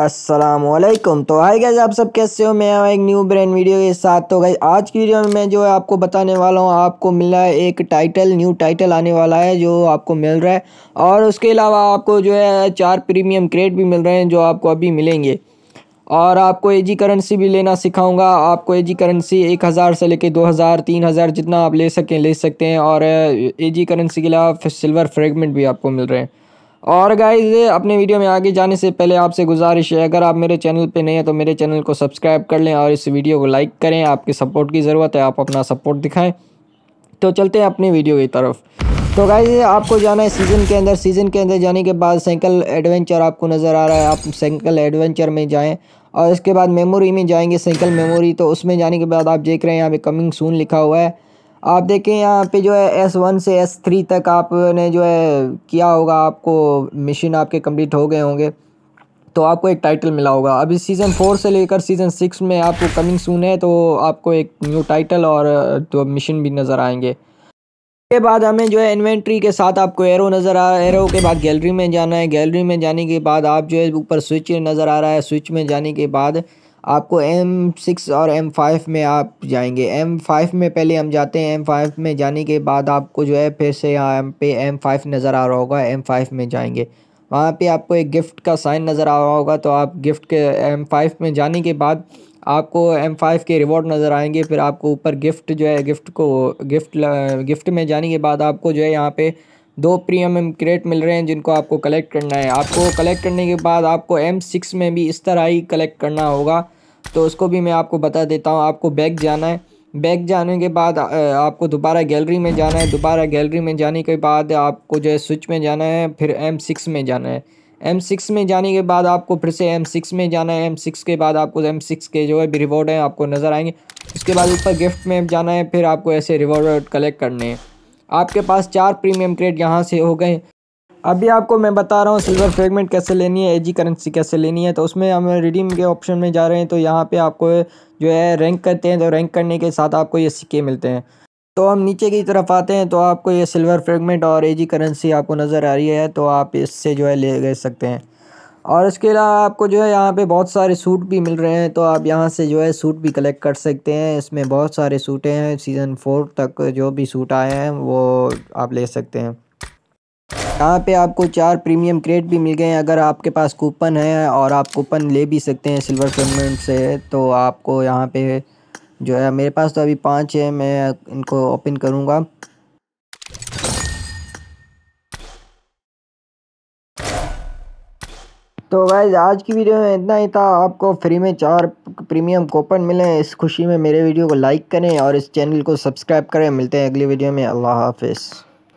असलम तो hi guys आप सब कैसे हो मैं एक न्यू ब्रांड वीडियो के साथ तो गई आज की वीडियो में मैं जो है आपको बताने वाला हूँ आपको मिला है एक टाइटल न्यू टाइटल आने वाला है जो आपको मिल रहा है और उसके अलावा आपको जो है चार प्रीमियम क्रेट भी मिल रहे हैं जो आपको अभी मिलेंगे और आपको जी करेंसी भी लेना सिखाऊंगा आपको एजी करेंसी एक हज़ार से लेके दो हज़ार तीन हज़ार जितना आप ले सकें ले सकते हैं और एजी करेंसी के अलावा सिल्वर फ्रेगमेंट भी आपको मिल रहे हैं और गाइज अपने वीडियो में आगे जाने से पहले आपसे गुजारिश है अगर आप मेरे चैनल पे नए हैं तो मेरे चैनल को सब्सक्राइब कर लें और इस वीडियो को लाइक करें आपके सपोर्ट की ज़रूरत है आप अपना सपोर्ट दिखाएं तो चलते हैं अपनी वीडियो की तरफ तो गाइज आपको जाना है सीज़न के अंदर सीज़न के अंदर जाने के बाद साइकिल एडवेंचर आपको नज़र आ रहा है आप साइकिल एडवेंचर में जाएँ और इसके बाद मेमोरी में जाएंगे साइकिल मेमोरी तो उसमें जाने के बाद आप देख रहे हैं यहाँ पे कमिंग सून लिखा हुआ है आप देखें यहाँ पे जो है एस वन से एस थ्री तक आपने जो है किया होगा आपको मिशन आपके कंप्लीट हो गए होंगे तो आपको एक टाइटल मिला होगा अभी सीज़न फोर से लेकर सीज़न सिक्स में आपको कमिंग सून है तो आपको एक न्यू टाइटल और तो मिशन भी नज़र आएंगे के बाद हमें जो है इन्वेंट्री के साथ आपको एरो नज़र आ एरो के बाद गैलरी में जाना है गैलरी में जाने के बाद आप जो है ऊपर स्विच नज़र आ रहा है स्विच में जाने के बाद आपको एम सिक्स और एम फाइव में आप जाएंगे एम फाइव में पहले हम जाते हैं एम फाइव में जाने के बाद आपको जो है फिर से यहाँ एम पे एम फाइव नज़र आ रहा होगा एम फाइव में जाएंगे वहाँ पे आपको एक गिफ्ट का साइन नज़र आ रहा होगा तो आप गिफ्ट के एम फाइव में जाने के बाद आपको एम फाइव के रिवॉर्ड नज़र आएंगे फिर आपको ऊपर गिफ्ट जो है गिफ्ट को गिफ्ट गिफ्ट में जाने के बाद आपको जो है यहाँ पे दो प्रीमियम क्रेट मिल रहे हैं जिनको आपको कलेक्ट करना है आपको कलेक्ट करने के बाद आपको एम सिक्स में भी इस तरह ही कलेक्ट करना होगा तो उसको भी मैं आपको बता देता हूँ आपको बैग जाना है बैग जाने के बाद आपको दोबारा गैलरी में जाना है दोबारा गैलरी में जाने के बाद आपको जो है स्विच में जाना है फिर एम सिक्स में जाना है एम सिक्स में जाने के बाद आपको फिर से एम सिक्स में जाना है एम सिक्स के बाद आपको एम सिक्स के जो है रिवॉर्ड हैं आपको नज़र आएंगे उसके बाद ऊपर गिफ्ट में जाना है फिर आपको ऐसे रिवॉर्ड कलेक्ट करने हैं आपके पास चार प्रीमियम क्रेड यहाँ से हो गए अभी आपको मैं बता रहा हूँ सिल्वर फ्रेगमेंट कैसे लेनी है एजी करेंसी कैसे लेनी है तो उसमें हम रिडीम के ऑप्शन में जा रहे हैं तो यहाँ पे आपको जो है रैंक करते हैं तो रैंक करने के साथ आपको ये सिक्के मिलते हैं तो हम नीचे की तरफ आते हैं तो आपको ये सिल्वर फ्रेगमेंट और एजी करेंसी आपको नज़र आ रही है तो आप इससे जो है ले सकते हैं और इसके अलावा आपको जो है यहाँ पे बहुत सारे सूट भी मिल रहे हैं तो आप यहाँ से जो है सूट भी कलेक्ट कर सकते हैं इसमें बहुत सारे सूटें हैं सीज़न फोर तक जो भी सूट आए हैं वो आप ले सकते हैं यहाँ पे आपको चार प्रीमियम क्रेट भी मिल गए हैं अगर आपके पास कूपन है और आप कूपन ले भी सकते हैं सिल्वर पेमेंट से तो आपको यहाँ पे जो है मेरे पास तो अभी पाँच है मैं इनको ओपन करूँगा तो वैज़ आज की वीडियो में इतना ही था आपको फ्री में चार प्रीमियम कोपन मिले इस खुशी में मेरे वीडियो को लाइक करें और इस चैनल को सब्सक्राइब करें मिलते हैं अगली वीडियो में अल्लाह हाफिज़